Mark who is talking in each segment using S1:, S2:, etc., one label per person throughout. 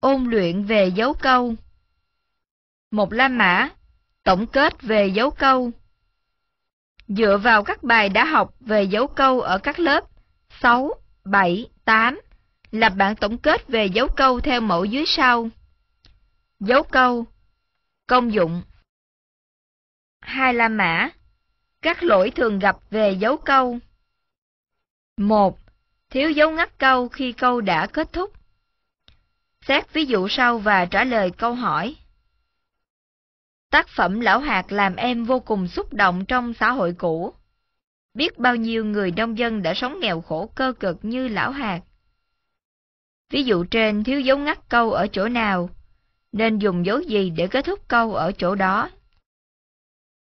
S1: Ôn luyện về dấu câu Một La Mã Tổng kết về dấu câu Dựa vào các bài đã học về dấu câu ở các lớp 6, 7, 8, lập bản tổng kết về dấu câu theo mẫu dưới sau. Dấu câu Công dụng Hai La Mã Các lỗi thường gặp về dấu câu Một, Thiếu dấu ngắt câu khi câu đã kết thúc Xét ví dụ sau và trả lời câu hỏi. Tác phẩm Lão hạt làm em vô cùng xúc động trong xã hội cũ. Biết bao nhiêu người nông dân đã sống nghèo khổ cơ cực như Lão hạt Ví dụ trên thiếu dấu ngắt câu ở chỗ nào, nên dùng dấu gì để kết thúc câu ở chỗ đó.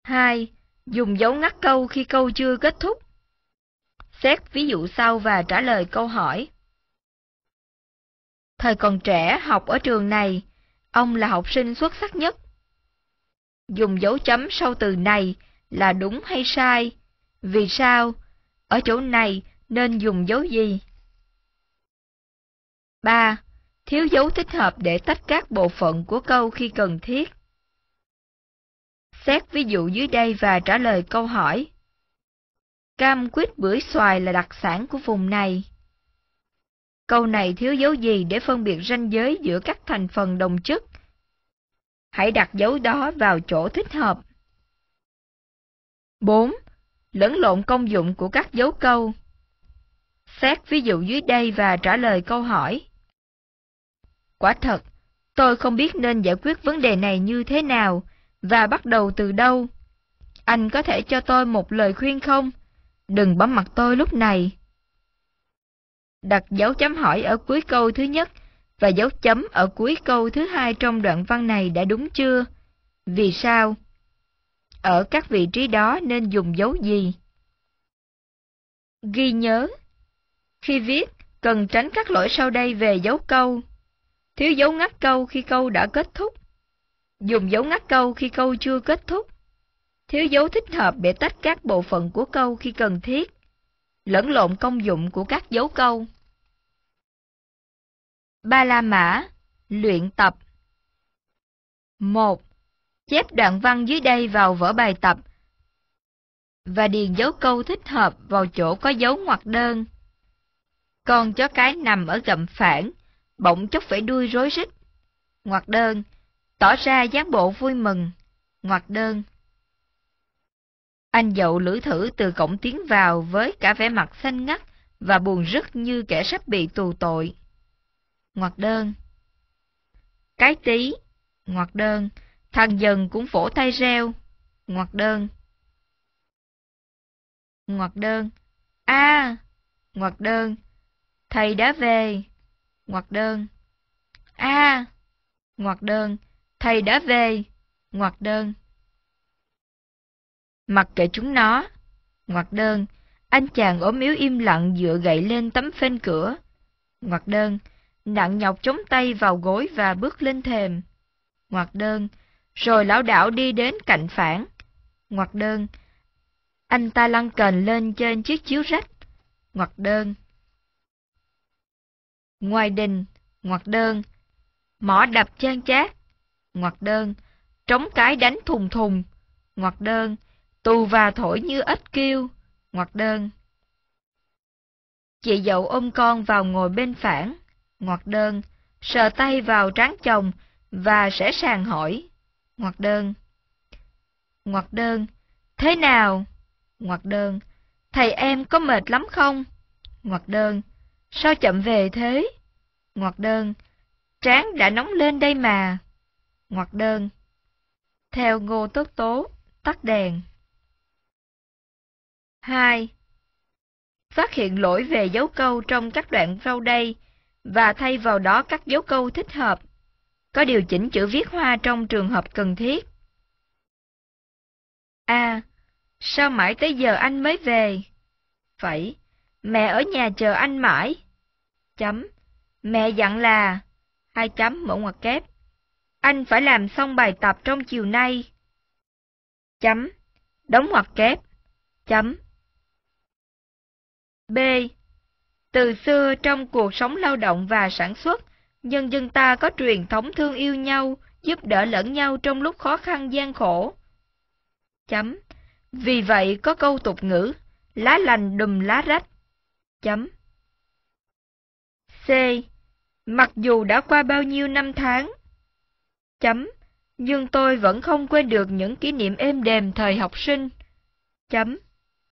S1: 2. Dùng dấu ngắt câu khi câu chưa kết thúc. Xét ví dụ sau và trả lời câu hỏi. Thời còn trẻ học ở trường này, ông là học sinh xuất sắc nhất. Dùng dấu chấm sau từ này là đúng hay sai? Vì sao? Ở chỗ này nên dùng dấu gì? 3. Thiếu dấu thích hợp để tách các bộ phận của câu khi cần thiết. Xét ví dụ dưới đây và trả lời câu hỏi. Cam quýt bưởi xoài là đặc sản của vùng này. Câu này thiếu dấu gì để phân biệt ranh giới giữa các thành phần đồng chất? Hãy đặt dấu đó vào chỗ thích hợp. 4. Lẫn lộn công dụng của các dấu câu. Xét ví dụ dưới đây và trả lời câu hỏi. Quả thật, tôi không biết nên giải quyết vấn đề này như thế nào và bắt đầu từ đâu. Anh có thể cho tôi một lời khuyên không? Đừng bấm mặt tôi lúc này đặt dấu chấm hỏi ở cuối câu thứ nhất và dấu chấm ở cuối câu thứ hai trong đoạn văn này đã đúng chưa? Vì sao? Ở các vị trí đó nên dùng dấu gì? Ghi nhớ Khi viết, cần tránh các lỗi sau đây về dấu câu. Thiếu dấu ngắt câu khi câu đã kết thúc. Dùng dấu ngắt câu khi câu chưa kết thúc. Thiếu dấu thích hợp để tách các bộ phận của câu khi cần thiết lẫn lộn công dụng của các dấu câu. Ba La Mã, luyện tập 1. Chép đoạn văn dưới đây vào vở bài tập và điền dấu câu thích hợp vào chỗ có dấu ngoặc đơn. Con chó cái nằm ở gầm phản, bỗng chốc phải đuôi rối rít. Ngoặc đơn, tỏ ra dáng bộ vui mừng. Ngoặc đơn, anh dậu lưỡi thử từ cổng tiến vào với cả vẻ mặt xanh ngắt và buồn rứt như kẻ sắp bị tù tội. Ngoạt đơn Cái tí Ngoạt đơn Thằng dần cũng phổ tay reo Ngoạt đơn Ngoạt đơn a à, đơn Thầy đã về Ngoạt đơn a à, đơn Thầy đã về Ngoạt đơn mặc kệ chúng nó. Ngoặt đơn, anh chàng ốm yếu im lặng dựa gậy lên tấm phên cửa. Ngoặt đơn, nặng nhọc chống tay vào gối và bước lên thềm. Ngoặt đơn, rồi lão đảo đi đến cạnh phản. Ngoặt đơn, anh ta lăn cền lên trên chiếc chiếu rách. Ngoặt đơn. Ngoài đình, ngoặt đơn, mỏ đập chan chát, ngoặt đơn, trống cái đánh thùng thùng, ngoặt đơn, Tù và thổi như ếch kêu, ngoặt đơn. Chị dậu ôm con vào ngồi bên phản, ngoặt đơn, sờ tay vào trán chồng và sẽ sàng hỏi, ngoặt đơn. Ngoặt đơn, thế nào? Ngoặt đơn, thầy em có mệt lắm không? Ngoặt đơn, sao chậm về thế? Ngoặt đơn, trán đã nóng lên đây mà. Ngoặt đơn, theo ngô tốt tố, tắt đèn. 2. Phát hiện lỗi về dấu câu trong các đoạn sau đây và thay vào đó các dấu câu thích hợp. Có điều chỉnh chữ viết hoa trong trường hợp cần thiết. A. sao mãi tới giờ anh mới về? Phẩy. Mẹ ở nhà chờ anh mãi. Chấm. Mẹ dặn là... Hai chấm mở ngoặc kép. Anh phải làm xong bài tập trong chiều nay. Chấm. Đóng ngoặc kép. Chấm. B. Từ xưa trong cuộc sống lao động và sản xuất, nhân dân ta có truyền thống thương yêu nhau, giúp đỡ lẫn nhau trong lúc khó khăn gian khổ. Chấm. Vì vậy có câu tục ngữ, lá lành đùm lá rách. Chấm. C. Mặc dù đã qua bao nhiêu năm tháng. Chấm. Nhưng tôi vẫn không quên được những kỷ niệm êm đềm thời học sinh. Chấm.